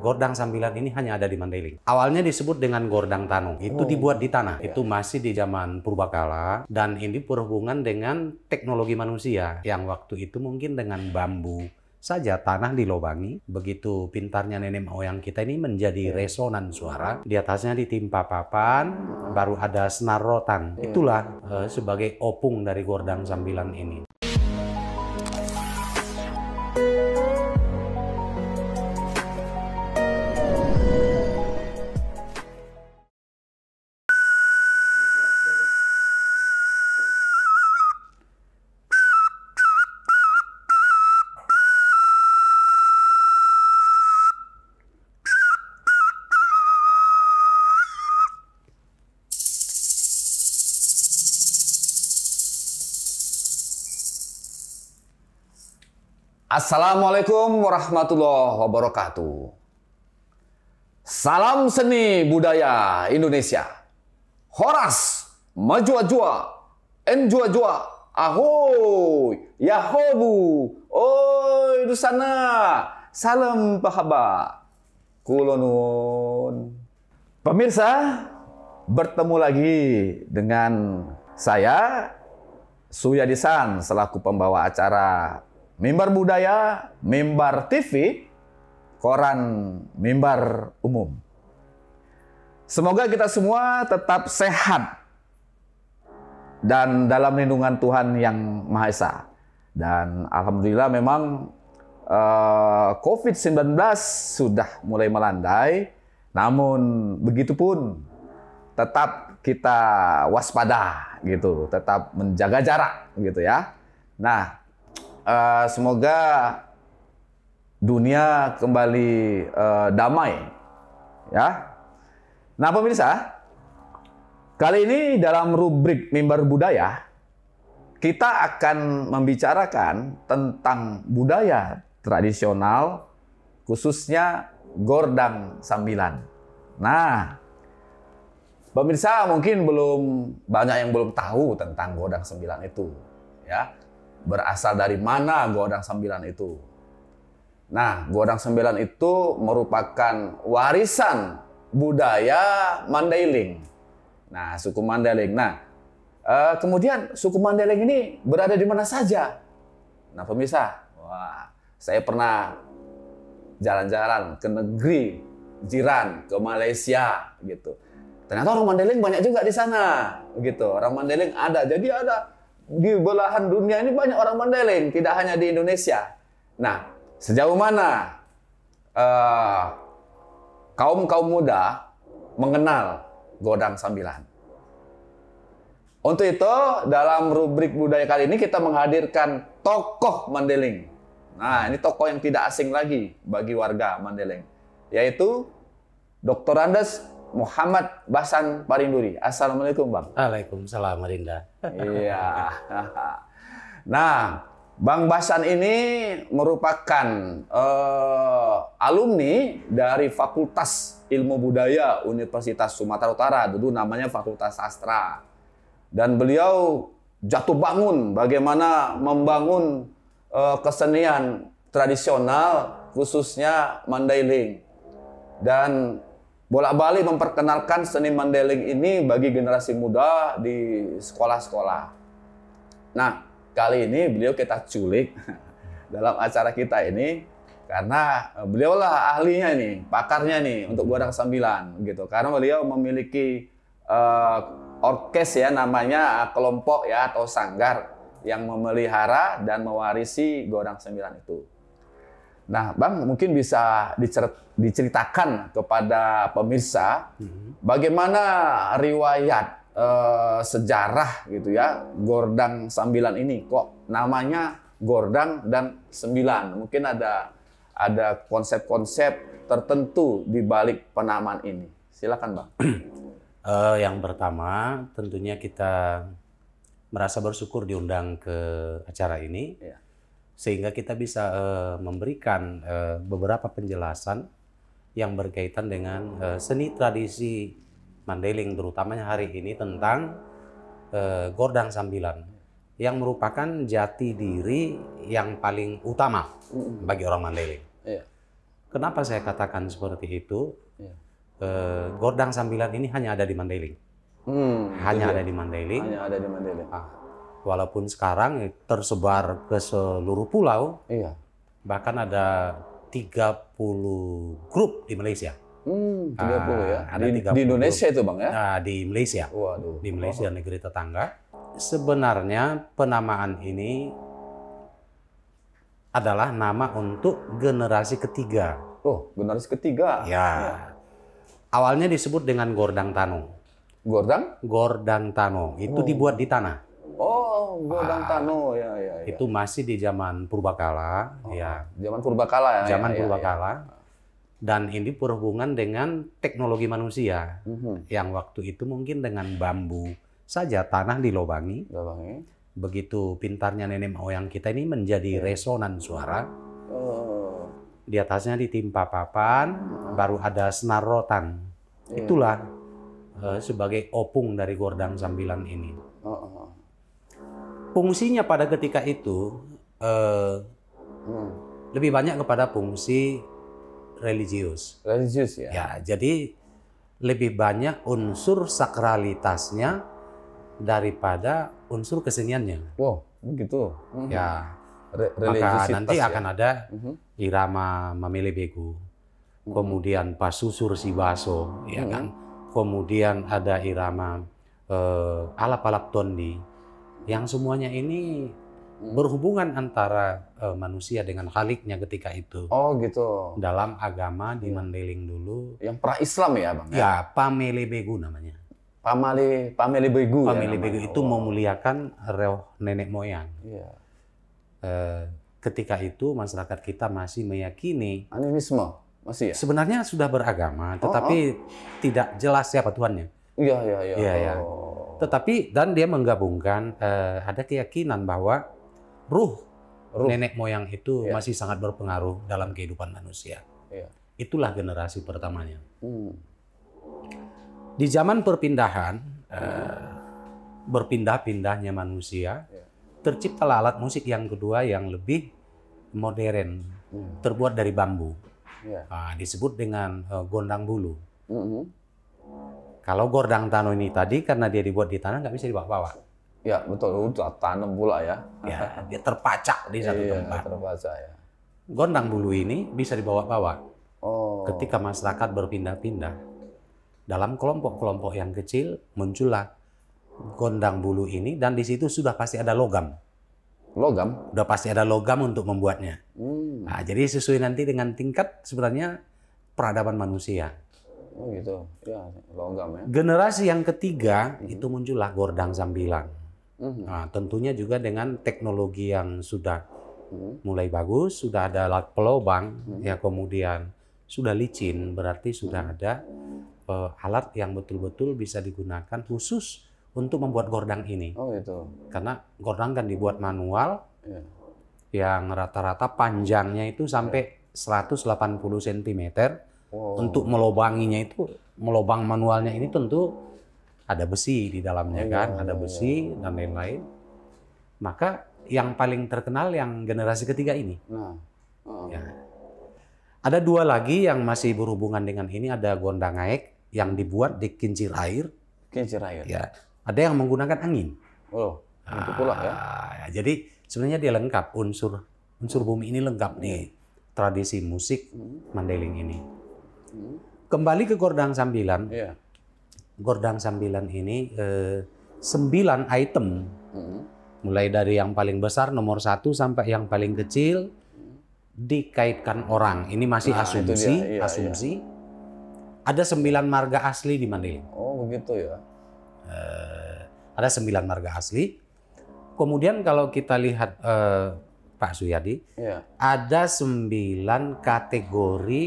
Gordang sambilan ini hanya ada di Mandailing. Awalnya disebut dengan Gordang tanung. Itu oh. dibuat di tanah. Yeah. Itu masih di zaman purbakala dan ini berhubungan dengan teknologi manusia yang waktu itu mungkin dengan bambu saja tanah dilobangi begitu pintarnya nenek moyang kita ini menjadi iya. resonan suara di atasnya ditimpa papan baru ada senar rotan iya. itulah eh, sebagai opung dari gordang sambilan ini Assalamualaikum warahmatullahi wabarakatuh. Salam seni budaya Indonesia. Horas, maju jua enjua-jua, ahoy, yahobu, oi di sana. Salam pahaba, kulonun. Pemirsa, bertemu lagi dengan saya, Suyadisan, selaku pembawa acara mimbar budaya, mimbar TV, koran mimbar umum. Semoga kita semua tetap sehat dan dalam lindungan Tuhan yang Maha Esa. Dan alhamdulillah memang eh, COVID-19 sudah mulai melandai, namun begitu pun tetap kita waspada gitu, tetap menjaga jarak gitu ya. Nah, uh, semoga dunia kembali uh, damai. Ya. Nah, pemirsa, kali ini dalam rubrik mimbar budaya kita akan membicarakan tentang budaya tradisional khususnya gordang sambilan. Nah, pemirsa mungkin belum banyak yang belum tahu tentang gordang sembilan itu, ya berasal dari mana godang sembilan itu. Nah, godang sembilan itu merupakan warisan budaya Mandailing. Nah, suku Mandailing. Nah, uh, kemudian suku Mandailing ini berada di mana saja? Nah, pemirsa, wah, saya pernah jalan-jalan ke negeri jiran, ke Malaysia gitu. Ternyata orang Mandailing banyak juga di sana, gitu. Orang Mandailing ada, jadi ada di belahan dunia ini banyak orang Mandailing tidak hanya di Indonesia. Nah, sejauh mana uh, eh, kaum kaum muda mengenal godang sambilan? Untuk itu, dalam rubrik budaya kali ini kita menghadirkan tokoh Mandailing. Nah, ini tokoh yang tidak asing lagi bagi warga Mandailing, yaitu Dr. Andes Muhammad Basan Parinduri. Assalamualaikum Bang. Waalaikumsalam Rinda. Iya. Nah, Bang Basan ini merupakan uh, alumni dari Fakultas Ilmu Budaya Universitas Sumatera Utara, dulu namanya Fakultas Sastra. Dan beliau jatuh bangun bagaimana membangun uh, kesenian tradisional khususnya mandailing. Dan bolak-balik memperkenalkan seni mandeling ini bagi generasi muda di sekolah-sekolah. Nah, kali ini beliau kita culik dalam acara kita ini karena eh, beliau lah ahlinya nih, pakarnya nih untuk Godang Sambilan gitu. Karena beliau memiliki uh, orkes ya namanya eh, kelompok ya atau sanggar yang memelihara dan mewarisi Godang Sembilan itu. Nah, Bang mungkin bisa diceritakan kepada pemirsa hmm. bagaimana riwayat e, sejarah gitu ya Gordang Sambilan ini kok namanya Gordang dan Sembilan. Mungkin ada ada konsep-konsep tertentu di balik penamaan ini. Silakan, Bang. uh, yang pertama, tentunya kita merasa bersyukur diundang ke acara ini. Yeah sehingga kita bisa uh, memberikan uh, beberapa penjelasan yang berkaitan dengan uh, seni tradisi Mandailing terutamanya hari ini tentang uh, gordang sambilan yang merupakan jati diri yang paling utama bagi orang Mandailing. Iya. Kenapa saya katakan seperti itu? Uh, gordang sambilan ini hanya ada di Mandailing. Hmm, hanya, ada di Mandailing. hanya ada di Mandailing. Ah, walaupun sekarang tersebar ke seluruh pulau. Iya. Bahkan ada 30 grup di Malaysia. Hmm, 30 ah, uh, ya. Ada di, 30 di Indonesia grup. itu Bang ya? Uh, di Malaysia. Waduh. Di Malaysia oh. negeri tetangga. Sebenarnya penamaan ini adalah nama untuk generasi ketiga. Oh, generasi ketiga. Ya. ya. Awalnya disebut dengan Gordang Tano. Gordang? Gordang Tano. Itu oh. dibuat di tanah. Godang Tano ah. ya, ya, ya. Itu masih di zaman purbakala, oh, ya. Zaman purbakala ya. Zaman ya, purbakala. Ya, ya. Ah. Dan ini berhubungan dengan teknologi manusia uh-huh. yang waktu itu mungkin dengan bambu saja tanah dilobangi. Lobangi. Begitu pintarnya nenek moyang kita ini menjadi yeah. resonan suara. Oh. Di atasnya ditimpa papan, oh. baru ada senar rotan. Yeah. Itulah eh, sebagai opung dari gordang sambilan ini. oh. oh fungsinya pada ketika itu eh, hmm. lebih banyak kepada fungsi religius. Religius ya. Ya, jadi lebih banyak unsur sakralitasnya daripada unsur keseniannya. Wow, begitu. Mm -hmm. Ya. Maka nanti ya? akan ada mm -hmm. irama memilih begu. Hmm. Kemudian pasusur si baso, ya hmm. kan? Kemudian ada irama uh, alap-alap tondi yang semuanya ini berhubungan antara uh, manusia dengan khaliknya ketika itu. Oh gitu. Dalam agama di iya. Mandeling dulu. Yang pra Islam ya bang? Ya, ya Pamele Begu namanya. Pamale Pamele Begu. Pamele ya, Begu itu oh. memuliakan roh nenek moyang. Iya. Uh, ketika itu masyarakat kita masih meyakini. Animisme masih ya. Sebenarnya sudah beragama, oh, tetapi oh, oh. tidak jelas siapa Tuhannya. Iya iya iya. Iya ya. Tetapi dan dia menggabungkan uh, ada keyakinan bahwa ruh, ruh nenek moyang itu yeah. masih sangat berpengaruh dalam kehidupan manusia. Yeah. Itulah generasi pertamanya. Hmm. Di zaman perpindahan uh, berpindah-pindahnya manusia, yeah. terciptalah alat musik yang kedua yang lebih modern, hmm. terbuat dari bambu. Yeah. Iya. uh, disebut dengan uh, gondang bulu. Mm -hmm. Kalau gordang tanah ini tadi karena dia dibuat di tanah nggak bisa dibawa-bawa. Ya betul, udah tanam pula ya. ya dia terpacak di satu iya, tempat. Terpacak ya. Gondang bulu ini bisa dibawa-bawa. Oh. Ketika masyarakat berpindah-pindah dalam kelompok-kelompok yang kecil muncullah gondang bulu ini dan di situ sudah pasti ada logam. Logam? Sudah pasti ada logam untuk membuatnya. Hmm. Nah, jadi sesuai nanti dengan tingkat sebenarnya peradaban manusia. Oh gitu. Ya, logam ya. Generasi yang ketiga mm-hmm. itu muncullah gordang sambilan. Mm-hmm. Nah, tentunya juga dengan teknologi yang sudah mm-hmm. mulai bagus, sudah ada alat pelobang, mm-hmm. yang kemudian sudah licin, berarti sudah mm-hmm. ada uh, alat yang betul-betul bisa digunakan khusus untuk membuat gordang ini. Oh gitu. Karena gordang kan dibuat manual. Yeah. Yang rata-rata panjangnya itu sampai 180 cm Oh. Untuk melobanginya itu, melobang manualnya ini tentu ada besi di dalamnya kan, oh. kan, ada besi dan lain-lain. Maka yang paling terkenal yang generasi ketiga ini. Nah. Oh. Ya. Ada dua lagi yang masih berhubungan dengan ini, ada gondangaek yang dibuat di kincir air. Kincir air. Ya. Ada yang menggunakan angin. Oh, untuk itu pula ya. Ah, ya. Jadi sebenarnya dia lengkap unsur unsur bumi ini lengkap nih hmm. tradisi musik hmm. Mandailing ini kembali ke gordang sambilan yeah. gordang sambilan ini eh, sembilan item hmm. mulai dari yang paling besar nomor satu sampai yang paling kecil dikaitkan orang ini masih nah, asumsi iya, iya. asumsi iya. ada sembilan marga asli di Mandailing oh begitu ya eh, ada sembilan marga asli kemudian kalau kita lihat eh, Pak Suyadi, ya. ada sembilan kategori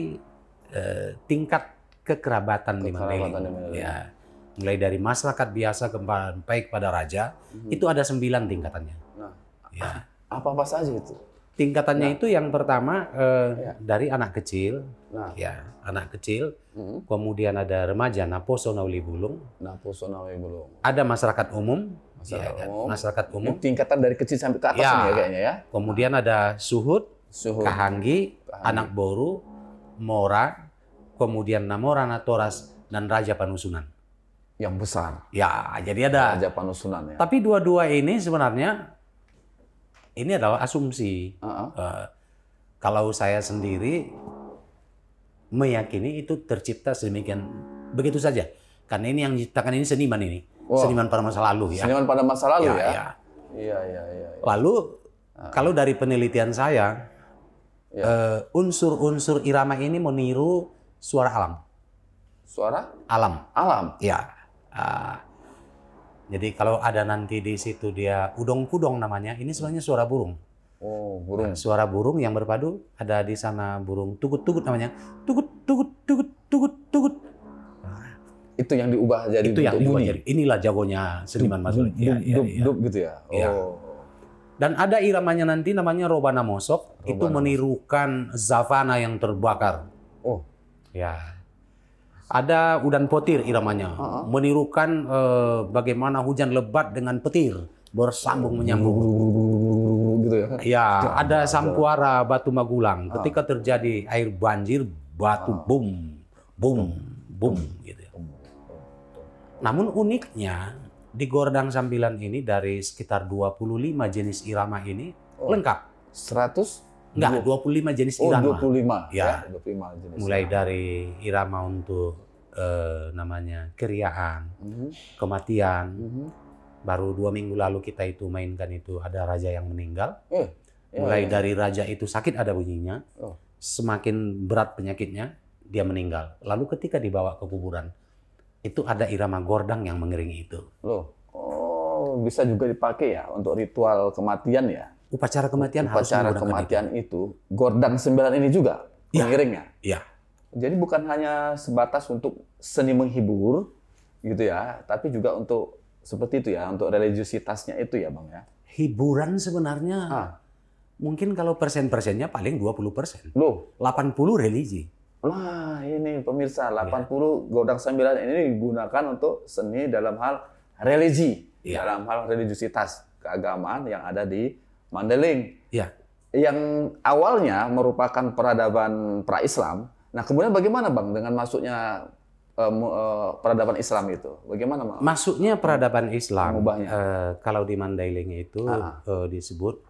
Eh, tingkat kekerabatan, kekerabatan di Mandailing. Ya. Mulai dari masyarakat biasa sampai kepada raja, hmm. itu ada sembilan tingkatannya. Nah, ya. Apa-apa saja itu? Tingkatannya nah. itu yang pertama eh, ya. dari anak kecil, nah. ya anak kecil, hmm. kemudian ada remaja, naposo nauli bulung, naposo nauli bulung, ada masyarakat umum, masyarakat, ya, kan? umum. masyarakat umum, tingkatan dari kecil sampai ke atas ya. ya kayaknya ya. Kemudian ada suhud, suhud. Kahanggi, kahanggi, anak boru, mora, kemudian Namorana Toras, dan Raja Panusunan. Yang besar. Ya, jadi ada. Raja Panusunan ya. Tapi dua-dua ini sebenarnya ini adalah asumsi. Uh -huh. uh, kalau saya sendiri meyakini itu tercipta sedemikian begitu saja. Karena ini yang diciptakan ini seniman ini. Wow. Seniman pada masa lalu ya. Seniman pada masa lalu ya. ya? ya. Iya, iya, iya. Ya, ya. Lalu kalau dari penelitian saya ya. uh, eh, unsur -unsur irama ini meniru suara alam. Suara? Alam. Alam. Ya. Uh, jadi kalau ada nanti di situ dia udong kudong namanya, ini sebenarnya suara burung. Oh, burung. Nah, suara burung yang berpadu ada di sana burung tugut-tugut namanya. Tugut tugut tugut tugut tugut. Nah, itu yang diubah jadi itu yang diubah bunyi. Jadi, inilah jagonya seniman Mas ya, ya, ya. gitu ya. Iya. Oh. Ya. Dan ada iramanya nanti namanya robana mosok, robana. itu menirukan zavana yang terbakar. Ya. Ada udan potir iramanya, oh. menirukan uh, bagaimana hujan lebat dengan petir bersambung menyambung. Gitu ya. Ya, ada sampuara batu magulang. Ah. Ketika terjadi air banjir, batu ah. bum, bum, bum, gitu. Ya. Namun uniknya di Gordang Sambilan ini dari sekitar 25 jenis irama ini oh. lengkap. 100 Enggak, 25 jenis oh, irama. Oh, 25. Ya. ya 25 jenis. Mulai irama. Ya. dari irama untuk eh, namanya keriaan, mm -hmm. kematian. Mm -hmm. Baru dua minggu lalu kita itu mainkan itu ada raja yang meninggal. Eh, ya, Mulai ya, dari raja itu sakit ada bunyinya. Oh. Semakin berat penyakitnya, dia meninggal. Lalu ketika dibawa ke kuburan, itu ada irama gordang yang mengering itu. Loh. Oh, bisa juga dipakai ya untuk ritual kematian ya? upacara kematian upacara harus kematian itu. itu gordang sembilan ini juga ya. pengiringnya. Iya. Jadi bukan hanya sebatas untuk seni menghibur gitu ya, tapi juga untuk seperti itu ya, untuk religiositasnya itu ya, Bang ya. Hiburan sebenarnya ah. mungkin kalau persen-persennya paling 20%. Loh, puluh religi. Wah, ini pemirsa 80 ya. godang sembilan ini digunakan untuk seni dalam hal religi, ya. dalam hal religiositas keagamaan yang ada di Mandeling. Ya. Yang awalnya merupakan peradaban pra-Islam. Nah, kemudian bagaimana Bang dengan masuknya eh, eh, peradaban Islam itu? Bagaimana Bang? Masuknya peradaban Islam uh, kalau di Mandailing itu -huh. Ah. uh, disebut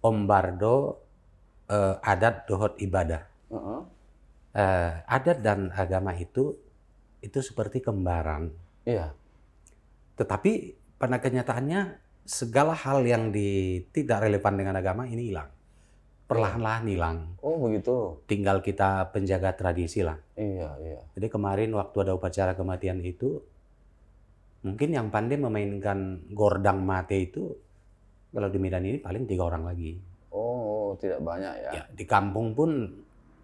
Ombardo uh, adat dohot ibadah. Uh -huh. uh, adat dan agama itu itu seperti kembaran. Iya. Tetapi pada kenyataannya segala hal yang di, tidak relevan dengan agama ini hilang. Perlahan-lahan hilang. Oh begitu. Tinggal kita penjaga tradisi lah. Iya, iya. Jadi kemarin waktu ada upacara kematian itu, mungkin yang pandai memainkan gordang mate itu, kalau di Medan ini paling tiga orang lagi. Oh, oh tidak banyak ya. ya di kampung pun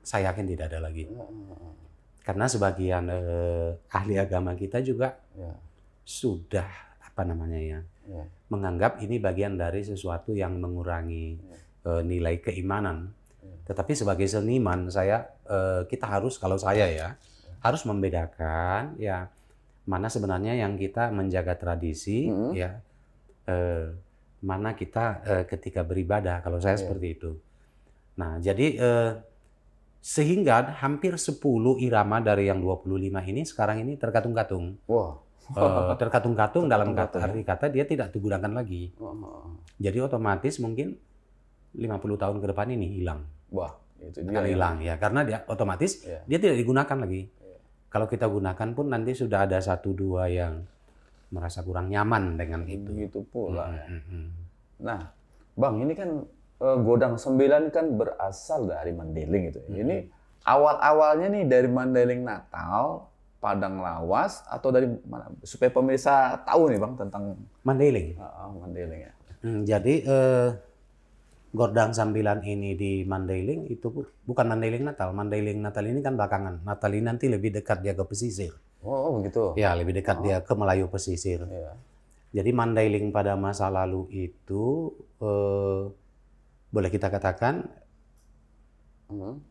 saya yakin tidak ada lagi. Oh, oh, Karena sebagian eh, ahli agama kita juga ya. sudah apa namanya ya Ya. menganggap ini bagian dari sesuatu yang mengurangi ya. uh, nilai keimanan. Ya. Tetapi sebagai seniman saya uh, kita harus kalau saya ya, ya harus membedakan ya mana sebenarnya yang kita menjaga tradisi -hmm. ya uh, mana kita ketika beribadah kalau saya ya. seperti itu. Nah, jadi sehingga hampir 10 irama dari yang 25 ini sekarang ini terkatung-katung. Wow. Eh, uh, terkatung-katung dalam kata, ya? arti kata dia tidak digunakan lagi. Oh. oh, oh. Jadi otomatis mungkin 50 tahun ke depan ini hilang. Wah, itu dia. Akan ya. hilang ya karena dia otomatis yeah. dia tidak digunakan lagi. Yeah. Kalau kita gunakan pun nanti sudah ada satu dua yang merasa kurang nyaman dengan itu. Begitu pula. Mm -hmm. Nah, Bang, ini kan uh, Godang Sembilan kan berasal dari Mandeling itu. Mm -hmm. Ini awal-awalnya nih dari Mandeling Natal Padang Lawas atau dari mana? Supaya pemirsa tahu nih bang tentang Mandailing. Uh, Mandailing ya. Hmm, jadi eh, gordang sambilan ini di Mandailing itu bukan Mandailing Natal. Mandailing Natal ini kan belakangan. Natal ini nanti lebih dekat dia ke pesisir. Oh, begitu. Ya lebih dekat oh. dia ke Melayu pesisir. Yeah. Jadi Mandailing pada masa lalu itu eh, boleh kita katakan. Hmm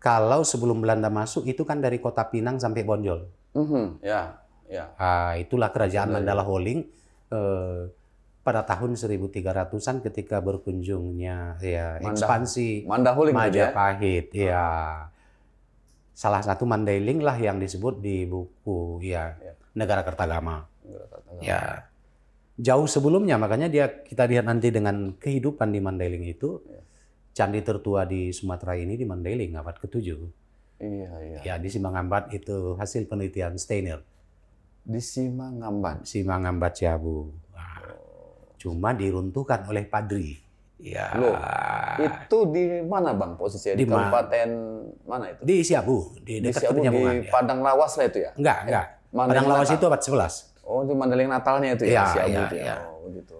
kalau sebelum Belanda masuk itu kan dari kota Pinang sampai Bonjol. Mm -hmm. Ya, ya. Nah, itulah kerajaan ya. Mandala Holding Holing eh, pada tahun 1300-an ketika berkunjungnya ya Manda, ekspansi Manda Holing ya? Majapahit. Ya. ya. Salah satu Mandailing lah yang disebut di buku ya, ya. Negara Kertagama. Negara Kertagama. Ya jauh sebelumnya makanya dia kita lihat nanti dengan kehidupan di Mandailing itu ya candi tertua di Sumatera ini di Mandailing abad ke-7. Iya, iya. Ya, di Simangambat itu hasil penelitian Steiner. Di Simangambat. Simangambat Siabu. Ya, oh. cuma diruntuhkan oleh padri. Ya. Loh, itu di mana Bang posisinya? Di, kabupaten ma mana itu? Di Siabu, di dekat di Siabu, di ya. Padang Lawas lah itu ya? Enggak, enggak. Eh, Mandailing Padang Lawas Natal. itu abad 11. Oh, di Mandailing Natalnya itu ya, ya Siabu ya, itu ya? ya. Oh, gitu.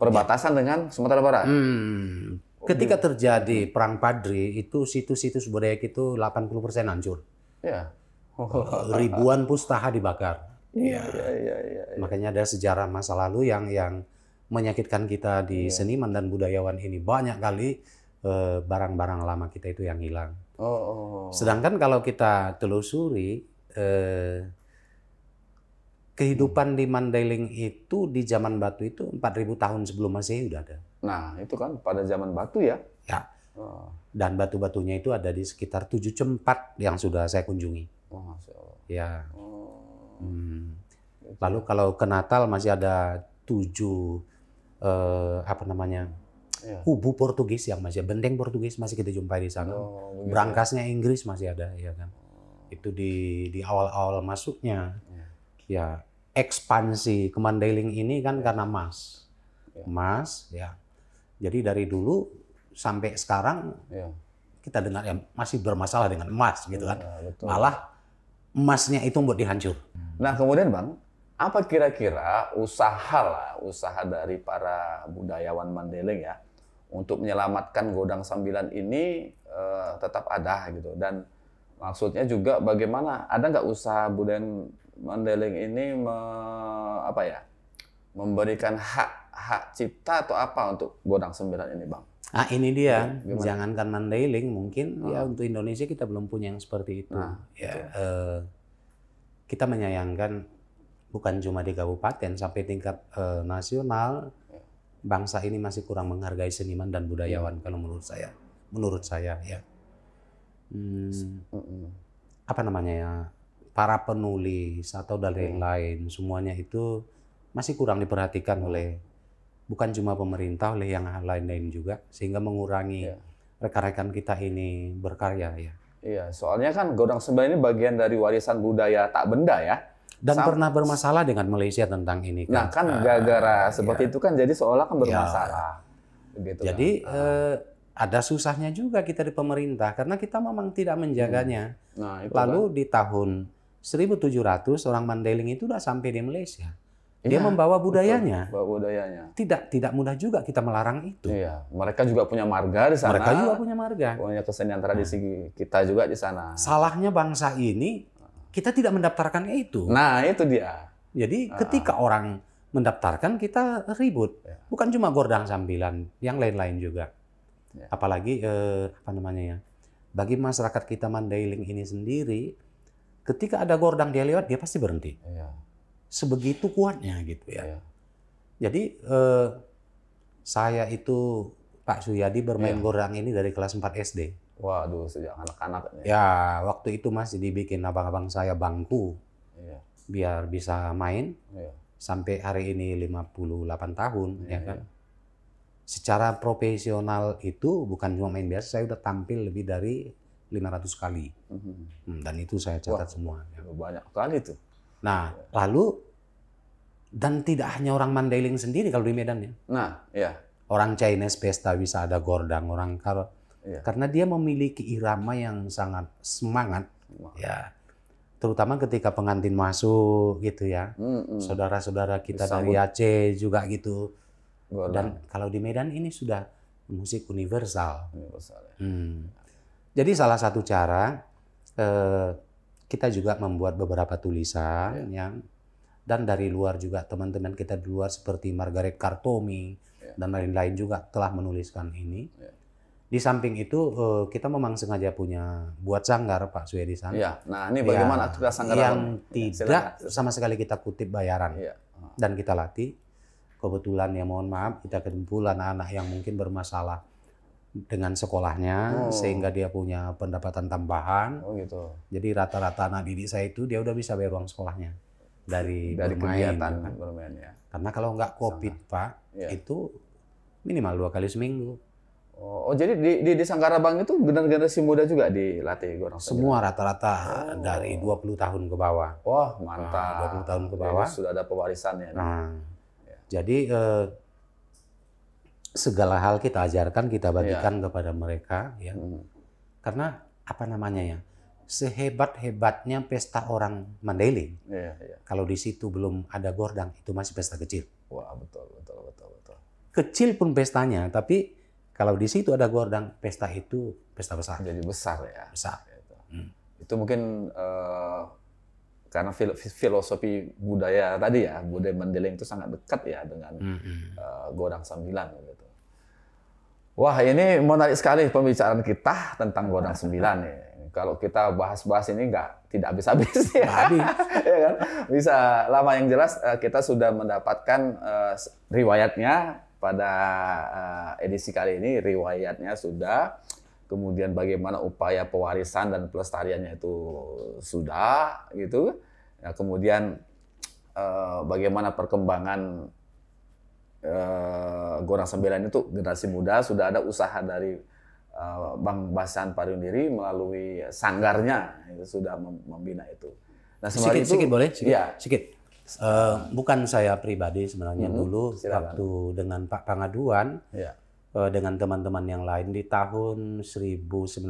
Perbatasan ya. dengan Sumatera Barat. Hmm, Ketika hmm. terjadi hmm. perang Padri itu situs-situs budaya itu 80% hancur. Ya. Oh. Ribuan pustaha dibakar. Iya, Ya, ya, ya, ya. Makanya ada sejarah masa lalu yang yang menyakitkan kita di ya. seniman dan budayawan ini banyak kali barang eh, barang-barang lama kita itu yang hilang. Oh, oh, oh. Sedangkan kalau kita telusuri eh, kehidupan hmm. di Mandailing itu di zaman batu itu 4000 tahun sebelum Masehi sudah ada. Nah, itu kan pada zaman batu ya. Ya. Oh. Dan batu-batunya itu ada di sekitar tujuh cempat yang sudah saya kunjungi. Oh, Ya. Oh. Hmm. Lalu kalau ke Natal masih ada tujuh eh, apa namanya ya. kubu Portugis yang masih benteng Portugis masih kita jumpai di sana. Oh, ya. Berangkasnya Inggris masih ada, ya kan? Oh. Itu di di awal-awal masuknya. Ya. ya ekspansi kemandeling ini kan iya. karena emas, iya. ya. emas, ya jadi dari dulu sampai sekarang ya. kita dengar ya masih bermasalah dengan emas gitu kan. Ya, betul. Malah emasnya itu buat dihancur. Hmm. Nah kemudian bang, apa kira-kira usaha lah usaha dari para budayawan mandeling ya untuk menyelamatkan godang sambilan ini uh, tetap ada gitu dan maksudnya juga bagaimana ada nggak usaha budayawan mandeling ini me, apa ya memberikan hak hak cipta atau apa untuk Godang Sembilan ini, Bang? Ah ini dia, iya, Gimana? jangankan Mandailing, mungkin ya ah. untuk Indonesia kita belum punya yang seperti itu. Nah, ya, itu. Eh, kita menyayangkan bukan cuma di kabupaten, sampai tingkat eh, nasional ya. bangsa ini masih kurang menghargai seniman dan budayawan hmm. kalau menurut saya. Menurut saya ya. Hmm, apa namanya ya? Para penulis atau dari yang hmm. lain semuanya itu masih kurang diperhatikan oleh bukan cuma pemerintah oleh yang lain-lain juga sehingga mengurangi iya. rekan-rekan kita ini berkarya ya. Iya, soalnya kan Godang Sembah ini bagian dari warisan budaya tak benda ya. Dan Sam pernah bermasalah dengan Malaysia tentang ini kan. Nah, kan ah, gara-gara uh, seperti iya. itu kan jadi seolah kan iya. bermasalah. Ya. Gitu jadi kan. uh. eh, ada susahnya juga kita di pemerintah karena kita memang tidak menjaganya. Hmm. Nah, itu Lalu kan. di tahun 1700 orang Mandailing itu sudah sampai di Malaysia. Dia iya, membawa budayanya. Betul, bawa budayanya. Tidak tidak mudah juga kita melarang itu. Iya, mereka juga punya marga di sana. Mereka juga punya marga. Punya kesenian tradisi nah. kita juga di sana. Salahnya bangsa ini kita tidak mendaftarkan itu. Nah, itu dia. Jadi nah. ketika orang mendaftarkan kita ribut. Ya. Bukan cuma gordang sambilan, yang lain-lain juga. Ya. Apalagi eh, apa namanya ya? Bagi masyarakat kita Mandailing ini sendiri, ketika ada gordang dia lewat dia pasti berhenti. Ya sebegitu kuatnya gitu ya. ya. Jadi eh, saya itu Pak Suyadi bermain ya. gorang ini dari kelas 4 SD. Waduh, sejak anak-anak. Ya. waktu itu masih dibikin abang-abang saya bangku. Ya. Biar bisa main. Ya. Sampai hari ini 58 tahun, ya, ya kan. Ya. Secara profesional itu bukan cuma main biasa, saya udah tampil lebih dari 500 kali. Mm -hmm. Dan itu saya catat Wah, semua. Ya. Banyak kali tuh. Nah, lalu dan tidak hanya orang Mandailing sendiri kalau di Medan ya. Nah, iya. Orang Chinese pesta bisa ada Gordang, orang iya. karena dia memiliki irama yang sangat semangat wow. ya. Terutama ketika pengantin masuk gitu ya. Mm -mm. Saudara-saudara kita Disambut. dari Aceh juga gitu. Gordang. Dan kalau di Medan ini sudah musik universal. Universal. Ya. Hmm. Jadi salah satu cara eh, kita juga membuat beberapa tulisan yeah. yang dan dari luar juga teman-teman kita di luar seperti Margaret Kartomi iya. yeah. dan lain-lain juga telah menuliskan ini. Yeah. Di samping itu eh, kita memang sengaja punya buat sanggar Pak Suyadi sana. Yeah. Nah ini bagaimana ya, tugas sanggar yang iya, tidak sama sekali kita kutip bayaran yeah. dan kita latih. Kebetulan ya mohon maaf kita kumpul anak-anak yang mungkin bermasalah dengan sekolahnya oh. sehingga dia punya pendapatan tambahan. Oh gitu. Jadi rata-rata anak didik saya itu dia udah bisa bayar uang sekolahnya dari dari bermain, kegiatan ya kan? ya. Karena kalau nggak covid Sama. pak ya. itu minimal dua kali seminggu. Oh, oh jadi di, di, di Sangkarabang itu benar generasi muda juga dilatih orang Semua rata-rata oh. dari 20 tahun ke bawah. Wah, mantap. Nah, dua 20 tahun ke bawah. Jadi sudah ada pewarisannya. Nah. Ya. Jadi eh, segala hal kita ajarkan, kita iya. bagikan ya. kepada mereka ya. Hmm. Karena apa namanya ya? Sehebat-hebatnya pesta orang Mandailing. ya, ya. Kalau di situ belum ada gordang, itu masih pesta kecil. Wah, betul, betul, betul, betul. Kecil pun pestanya, tapi kalau di situ ada gordang, pesta itu pesta besar. Jadi besar ya. Besar. Itu, hmm. itu mungkin uh, karena fil filosofi budaya tadi ya, budaya Mandailing itu sangat dekat ya dengan hmm. uh, gordang sambilan. Gitu. Wah, ini menarik sekali pembicaraan kita tentang Gondang Sembilan ya. Kalau kita bahas-bahas ini nggak tidak habis-habis ya. Habis. ya kan? Bisa lama yang jelas eh, kita sudah mendapatkan uh, riwayatnya pada uh, edisi kali ini riwayatnya sudah kemudian bagaimana upaya pewarisan dan pelestariannya itu sudah gitu. Nah, kemudian uh, bagaimana perkembangan uh, Gorang Sembilan itu generasi muda sudah ada usaha dari uh, Bang Basan Pariundiri melalui sanggarnya itu sudah membina itu. Nah, sedikit, itu, sedikit boleh? Sedikit. Ya. sedikit. Uh, eh, bukan saya pribadi sebenarnya hmm, dulu silakan. waktu dengan Pak Pangaduan ya. dengan teman-teman yang lain di tahun 1987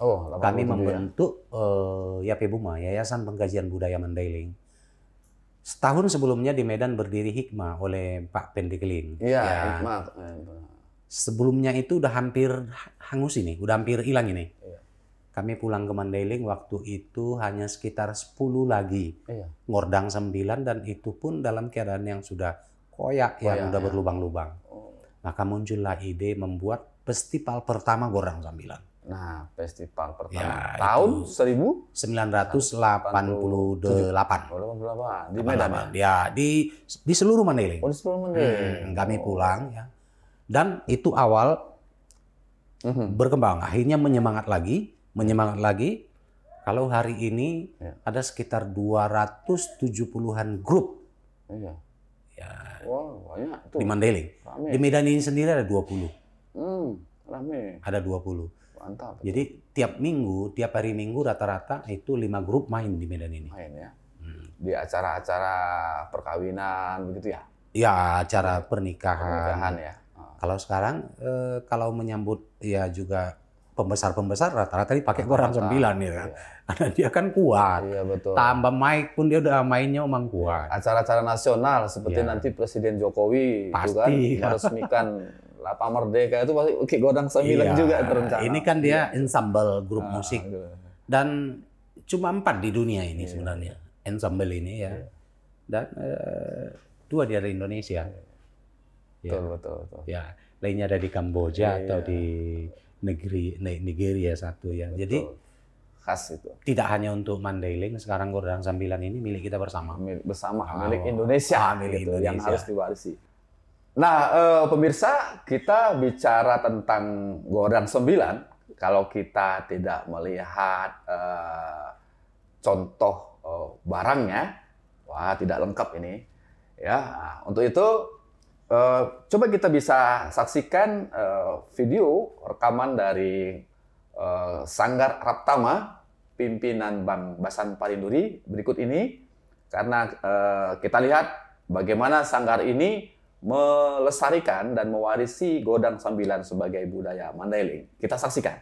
oh, kami ya. membentuk ya. uh, Yayasan Pengkajian Budaya Mandailing. Setahun sebelumnya di Medan berdiri Hikmah oleh Pak Pendekeling. Iya, ya. Hikmah. Sebelumnya itu udah hampir hangus ini, udah hampir hilang ini. Iya. Kami pulang ke Mandailing waktu itu hanya sekitar 10 lagi. Iya. Ngordang 9 dan itu pun dalam keadaan yang sudah koyak, koyak yang udah iya. berlubang-lubang. Oh. Maka muncullah ide membuat festival pertama Gordang 9 Nah, festival pertama ya, tahun 1988. 1988. di Medan. Ya? ya, di di seluruh Mandailing. Oh, di seluruh Mandailing. Hmm, kami oh. pulang ya. Dan itu awal mm -hmm. berkembang. Akhirnya menyemangat lagi, menyemangat lagi. Kalau hari ini ya. ada sekitar 270-an grup. Iya. Ya. Wow, banyak Di Mandailing. Di Medan ini sendiri ada 20. Hmm, rame. Ada 20 Mantap. Jadi tiap minggu, tiap hari minggu rata-rata itu lima grup main di Medan ini. Main ya. Hmm. Di acara-acara perkawinan begitu ya? Ya, acara iya. pernikahan. Pernikahan ya. Ah. Kalau sekarang eh, kalau menyambut ya juga pembesar-pembesar rata-rata dipakai orang sembilan ya kan. Iya. Karena dia kan kuat. Iya, betul. Tambah mic pun dia udah mainnya emang kuat. Acara-acara nasional seperti ya. nanti Presiden Jokowi kan, Pasti. juga meresmikan Lapa Merdeka itu pasti oke Godang Sembilan iya, juga terencana. Ini kan dia iya. ensemble grup nah, musik. Gitu. Dan cuma empat di dunia ini iya. sebenarnya ensemble ini ya. Iya. Dan uh, dua dia dari Indonesia. Iya. Ya. Betul, betul, betul. Ya, lainnya ada di Kamboja iya. atau iya. di negeri Nigeria satu ya. Betul. Jadi khas itu. Tidak hanya untuk Mandailing, sekarang godang sembilan ini milik kita bersama. Milik bersama, milik Indonesia, ah, milik gitu, Indonesia. yang harus diwarisi. Nah, eh, pemirsa, kita bicara tentang Gordang 9. Kalau kita tidak melihat eh, contoh eh, barangnya, wah tidak lengkap ini. Ya, untuk itu coba kita bisa saksikan video rekaman dari Sanggar Raptama, pimpinan Bank Basan Parinduri berikut ini, karena kita lihat bagaimana sanggar ini melestarikan dan mewarisi godang sambilan sebagai budaya Mandailing. Kita saksikan.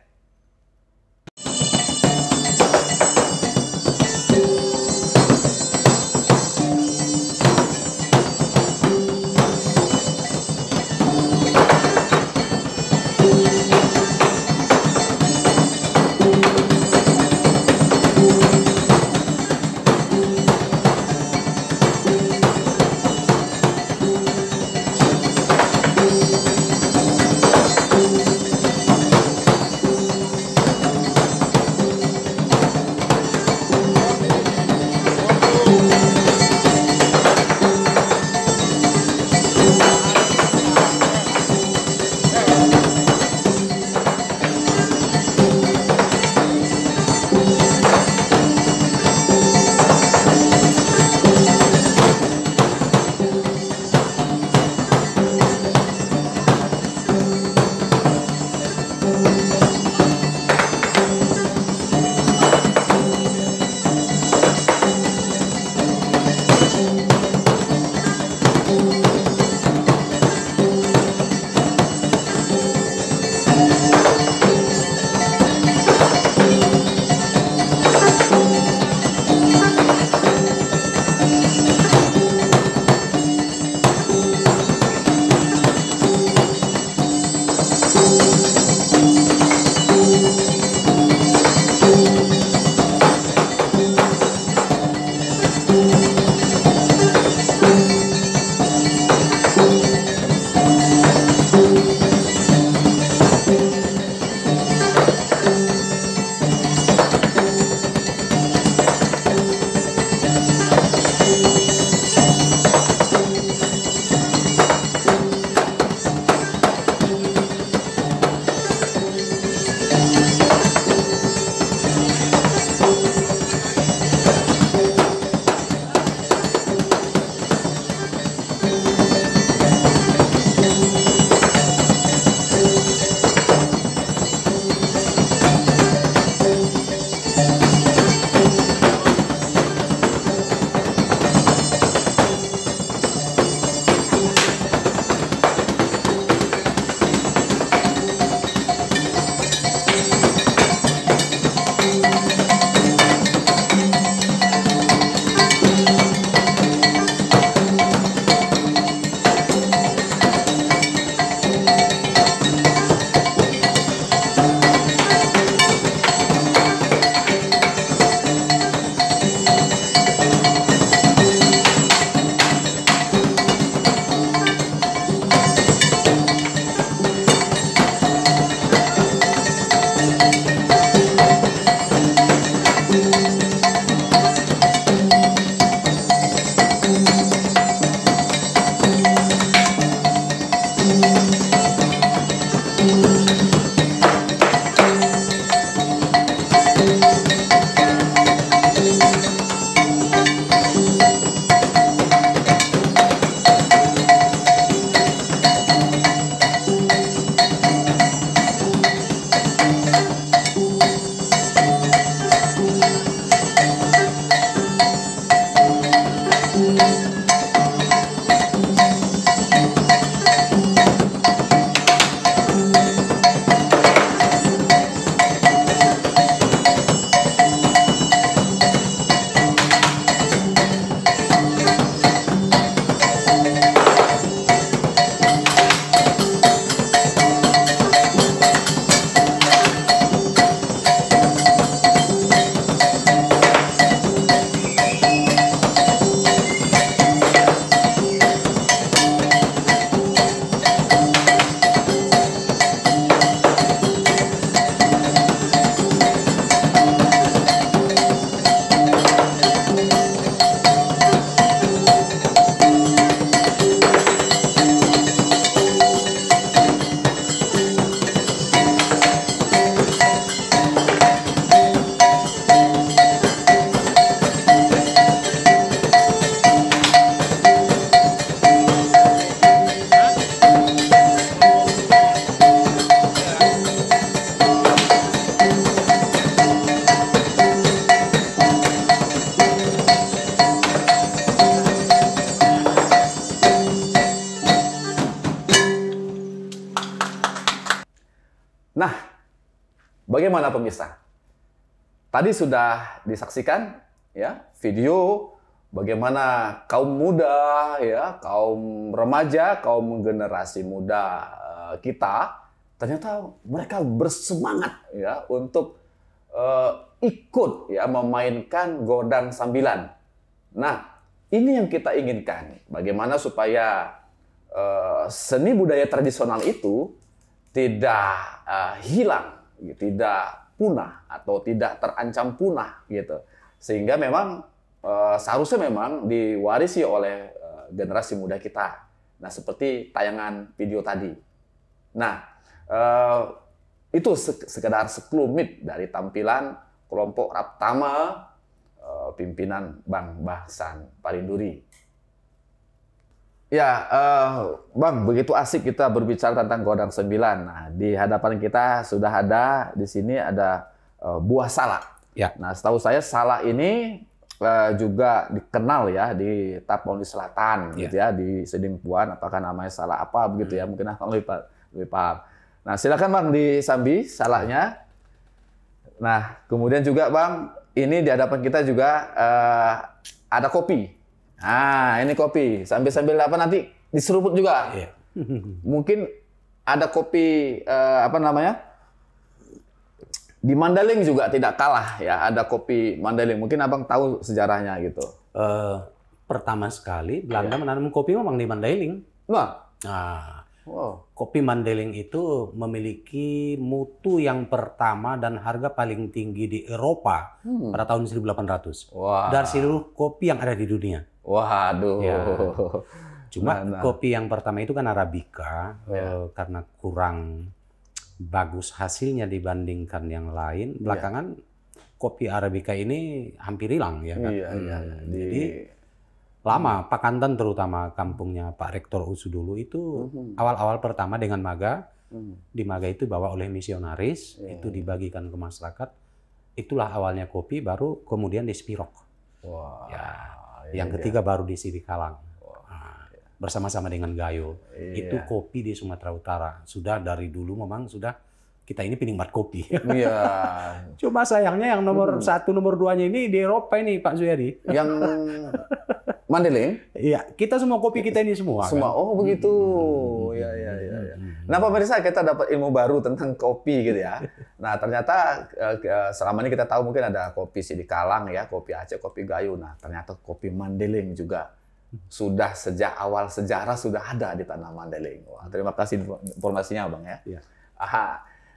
Tadi sudah disaksikan ya video bagaimana kaum muda ya, kaum remaja, kaum generasi muda eh, kita ternyata mereka bersemangat ya untuk uh, ikut ya memainkan godang sambilan. Nah, ini yang kita inginkan. Bagaimana supaya uh, seni budaya tradisional itu tidak uh, hilang, tidak punah atau tidak terancam punah gitu. Sehingga memang eh, seharusnya memang diwarisi oleh eh, generasi muda kita. Nah, seperti tayangan video tadi. Nah, eh, itu sekedar sekelumit dari tampilan kelompok Raptama e, pimpinan Bang Bahsan Parinduri Ya, uh, Bang, begitu asik kita berbicara tentang Kodang 9. Nah, di hadapan kita sudah ada di sini ada uh, buah salak. Ya. Nah, setahu saya salak ini uh, juga dikenal ya di Taponi Selatan ya. gitu ya, di Sedingpuan apakah namanya salak apa begitu ya? hmm. ya, mungkin akan lebih, lebih paham. Nah, silakan Bang di disambi salaknya. Nah, kemudian juga Bang, ini di hadapan kita juga uh, ada kopi. Ah, ini kopi. Sambil-sambil apa nanti diseruput juga. Iya. Mungkin ada kopi uh, apa namanya? Di Mandaling juga tidak kalah ya, ada kopi Mandaling. Mungkin Abang tahu sejarahnya gitu. Uh, pertama sekali Belanda iya. menanam kopi memang di Mandaling. Nah. Nah, Wow. Kopi Mandeling itu memiliki mutu yang pertama dan harga paling tinggi di Eropa hmm. pada tahun 1800 wow. dari seluruh kopi yang ada di dunia. Waduh. Ya. Cuma nah, nah. kopi yang pertama itu kan arabica ya. eh, karena kurang bagus hasilnya dibandingkan yang lain. Iya. Belakangan ya. kopi arabica ini hampir hilang ya kan. Iya, iya hmm. Iya. Jadi lama hmm. Pak Kantan terutama kampungnya Pak Rektor USU dulu itu hmm. awal-awal pertama dengan maga hmm. di maga itu bawa oleh misionaris itu dibagikan ke masyarakat itulah awalnya kopi baru kemudian di wow. ya yang iya. ketiga baru di Sibikalang ah, bersama-sama dengan Gayo. Iya. Itu kopi di Sumatera Utara. Sudah dari dulu memang sudah kita ini penikmat kopi. Iya. Cuma sayangnya yang nomor hmm. satu, nomor duanya ini di Eropa ini Pak Zuyadi. Yang Mandailing? Iya, kita semua kopi kita ini semua. Kan? Semua. Kan? Oh, begitu. Hmm. Ya, ya, ya, Nah, pemirsa kita dapat ilmu baru tentang kopi gitu ya. Nah, ternyata eh, eh, selama ini kita tahu mungkin ada kopi di sih Kalang ya, kopi Aceh, kopi Gayo. Nah, ternyata kopi Mandailing juga sudah sejak awal sejarah sudah ada di tanah Mandailing. Wah, terima kasih informasinya, Bang ya. Iya. Aha,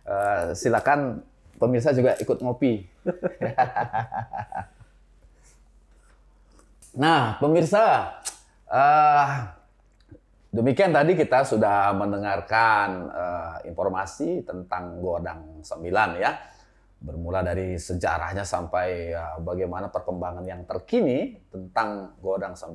uh, silakan pemirsa juga ikut ngopi. Nah, pemirsa, uh, demikian tadi kita sudah mendengarkan uh, informasi tentang Godang 9 ya. Bermula dari sejarahnya sampai uh, bagaimana perkembangan yang terkini tentang Godang 9.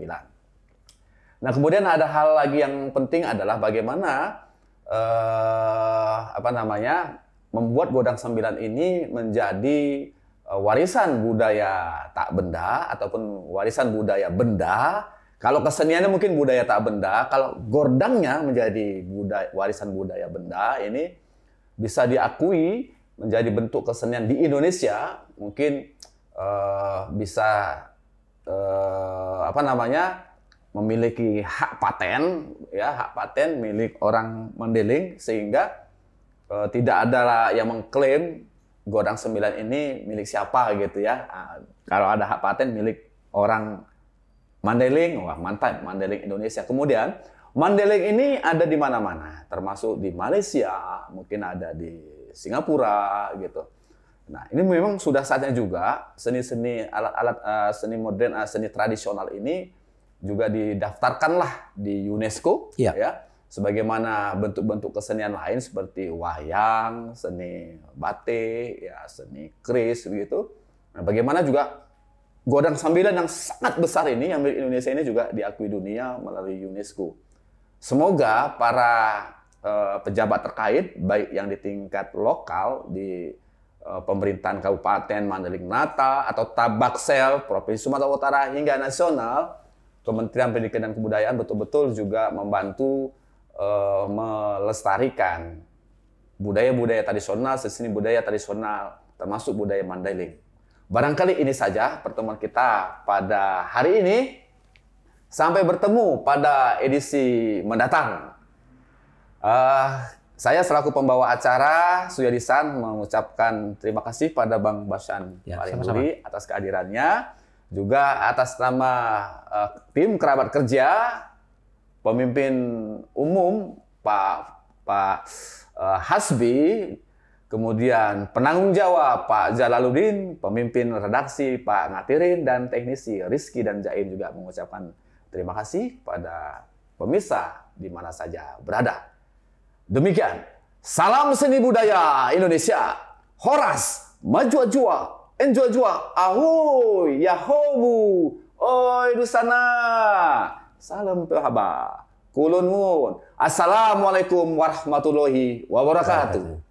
Nah, kemudian ada hal lagi yang penting adalah bagaimana uh, apa namanya? membuat Godang 9 ini menjadi Eh, warisan budaya tak benda ataupun warisan budaya benda. Kalau keseniannya mungkin budaya tak benda, kalau gordangnya menjadi budaya, warisan budaya benda ini bisa diakui menjadi bentuk kesenian di Indonesia mungkin uh, bisa uh, apa namanya memiliki hak paten ya hak paten milik orang mendeling sehingga uh, tidak ada yang mengklaim Godang sembilan ini milik siapa gitu ya. Nah, kalau ada hak paten milik orang Mandeling, wah mantap, Mandeling Indonesia. Kemudian Mandeling ini ada di mana-mana, termasuk di Malaysia, mungkin ada di Singapura gitu. Nah, ini memang sudah saatnya juga seni-seni alat-alat uh, eh, seni modern, uh, seni tradisional ini juga didaftarkanlah di UNESCO iya. ya sebagaimana bentuk-bentuk kesenian lain seperti wayang, seni batik, ya seni kris begitu. Nah, bagaimana juga godang sambilan yang sangat besar ini yang milik Indonesia ini juga diakui dunia melalui UNESCO. Semoga para eh, pejabat terkait baik yang di tingkat lokal di eh, pemerintahan kabupaten Mandeling Nata atau Tabaksel Provinsi Sumatera Utara hingga nasional Kementerian Pendidikan dan Kebudayaan betul-betul juga membantu uh, melestarikan budaya-budaya tradisional, sesini budaya tradisional, termasuk budaya Mandailing. Barangkali ini saja pertemuan kita pada hari ini. Sampai bertemu pada edisi mendatang. Uh, saya selaku pembawa acara Suyadi San mengucapkan terima kasih pada Bang Basan ya, atas kehadirannya, juga atas nama uh, tim kerabat kerja pemimpin umum Pak Pak uh, Hasbi, kemudian penanggung jawab Pak Jalaluddin, pemimpin redaksi Pak Ngatirin dan teknisi Rizky dan Jaim juga mengucapkan terima kasih pada pemirsa di mana saja berada. Demikian, salam seni budaya Indonesia. Horas, maju jua, enjoy jua, ahoy, yahobu, oi di sana. Salam tuh Kulun Assalamualaikum warahmatullahi wabarakatuh.